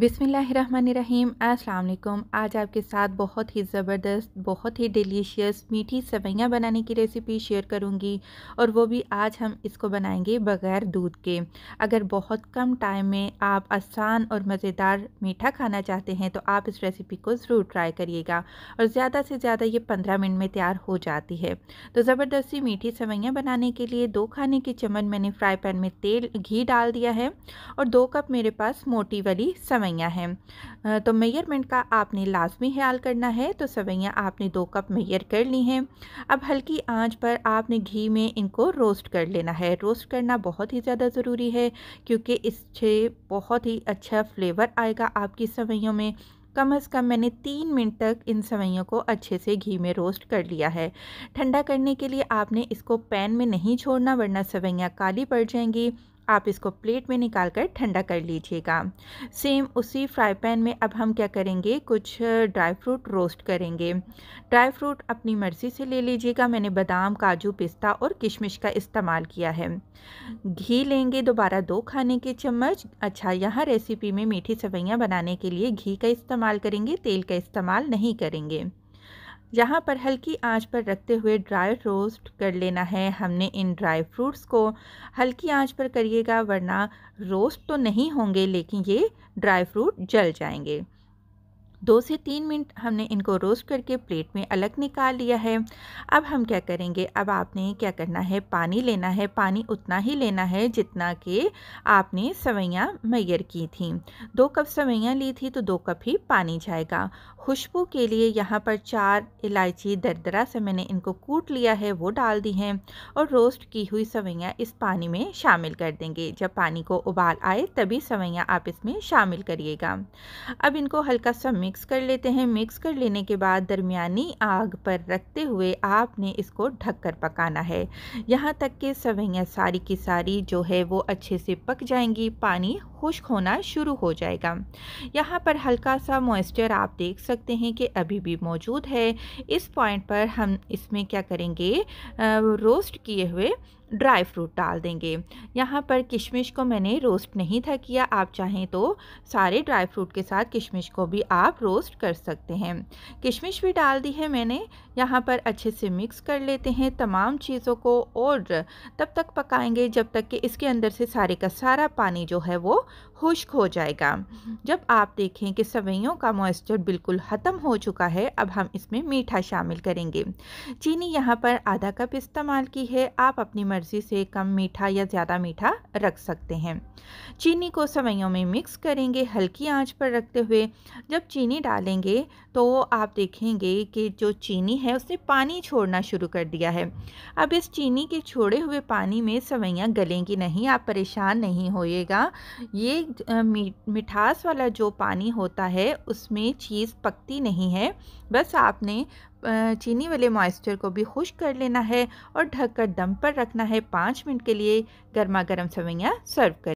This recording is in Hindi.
बिसमीम् अल्लाम आज आपके साथ बहुत ही ज़बरदस्त बहुत ही डिलीशियस मीठी सेवैयाँ बनाने की रेसिपी शेयर करूँगी और वो भी आज हम इसको बनाएंगे बग़ैर दूध के अगर बहुत कम टाइम में आप आसान और मज़ेदार मीठा खाना चाहते हैं तो आप इस रेसिपी को ज़रूर ट्राई करिएगा और ज़्यादा से ज़्यादा ये पंद्रह मिनट में तैयार हो जाती है तो ज़बरदस्ती मीठी सेवैयाँ बनाने के लिए दो खाने के चम्मच मैंने फ्राई पैन में तेल घी डाल दिया है और दो कप मेरे पास मोटी वाली सवैया सवैयाँ हैं तो मेयरमेंट का आपने लाजमी ख्याल करना है तो सवैयाँ आपने दो कप मेयर कर ली हैं अब हल्की आंच पर आपने घी में इनको रोस्ट कर लेना है रोस्ट करना बहुत ही ज़्यादा ज़रूरी है क्योंकि इससे बहुत ही अच्छा फ्लेवर आएगा आपकी सवैयों में कम अज़ कम मैंने तीन मिनट तक इन सवैयों को अच्छे से घी में रोस्ट कर लिया है ठंडा करने के लिए आपने इसको पैन में नहीं छोड़ना वरना सवैयाँ काली पड़ जाएंगी आप इसको प्लेट में निकाल कर ठंडा कर लीजिएगा सेम उसी फ्राई पैन में अब हम क्या करेंगे कुछ ड्राई फ्रूट रोस्ट करेंगे ड्राई फ्रूट अपनी मर्ज़ी से ले लीजिएगा मैंने बादाम काजू पिस्ता और किशमिश का इस्तेमाल किया है घी लेंगे दोबारा दो खाने के चम्मच अच्छा यहाँ रेसिपी में मीठी सवैयाँ बनाने के लिए घी का इस्तेमाल करेंगे तेल का इस्तेमाल नहीं करेंगे यहाँ पर हल्की आंच पर रखते हुए ड्राई रोस्ट कर लेना है हमने इन ड्राई फ्रूट्स को हल्की आंच पर करिएगा वरना रोस्ट तो नहीं होंगे लेकिन ये ड्राई फ्रूट जल जाएंगे दो से तीन मिनट हमने इनको रोस्ट करके प्लेट में अलग निकाल लिया है अब हम क्या करेंगे अब आपने क्या करना है पानी लेना है पानी उतना ही लेना है जितना कि आपने सवैयाँ मैयर की थी दो कप सवैयाँ ली थी तो दो कप ही पानी जाएगा खुशबू के लिए यहाँ पर चार इलायची दरदरा से मैंने इनको कूट लिया है वो डाल दी हैं और रोस्ट की हुई सवैयाँ इस पानी में शामिल कर देंगे जब पानी को उबाल आए तभी सवैयाँ आप इसमें शामिल करिएगा अब इनको हल्का सा मिक्स कर लेते हैं मिक्स कर लेने के बाद दरमियानी आग पर रखते हुए आपने इसको ढक कर पकाना है यहाँ तक कि सवैयाँ सारी की सारी जो है वो अच्छे से पक जाएंगी पानी खुश्क होना शुरू हो जाएगा यहाँ पर हल्का सा मॉइस्चर आप देख सकते हैं कि अभी भी मौजूद है इस पॉइंट पर हम इसमें क्या करेंगे रोस्ट किए हुए ड्राई फ्रूट डाल देंगे यहाँ पर किशमिश को मैंने रोस्ट नहीं था किया आप चाहें तो सारे ड्राई फ्रूट के साथ किशमिश को भी आप रोस्ट कर सकते हैं किशमिश भी डाल दी है मैंने यहाँ पर अच्छे से मिक्स कर लेते हैं तमाम चीज़ों को और तब तक पकाएंगे जब तक कि इसके अंदर से सारे का सारा पानी जो है वो खुश्क हो जाएगा हम्म। जब आप देखें कि सवैयों का मॉइस्चर बिल्कुल ख़त्म हो चुका है अब हम इसमें मीठा शामिल करेंगे चीनी यहाँ पर आधा कप इस्तेमाल की है आप अपनी मर्ज़ी से कम मीठा या ज़्यादा मीठा रख सकते हैं चीनी को सवैयों में मिक्स करेंगे हल्की आंच पर रखते हुए जब चीनी डालेंगे तो आप देखेंगे कि जो चीनी है उसने पानी छोड़ना शुरू कर दिया है अब इस चीनी के छोड़े हुए पानी में सवैयाँ गलेंगी नहीं आप परेशान नहीं होइएगा ये मिठास वाला जो पानी होता है उसमें चीज़ पकती नहीं है बस आपने चीनी वाले मॉइस्चर को भी खुश कर लेना है और ढककर दम पर रखना है पाँच मिनट के लिए गर्मा गर्म सवैयाँ सर्व कर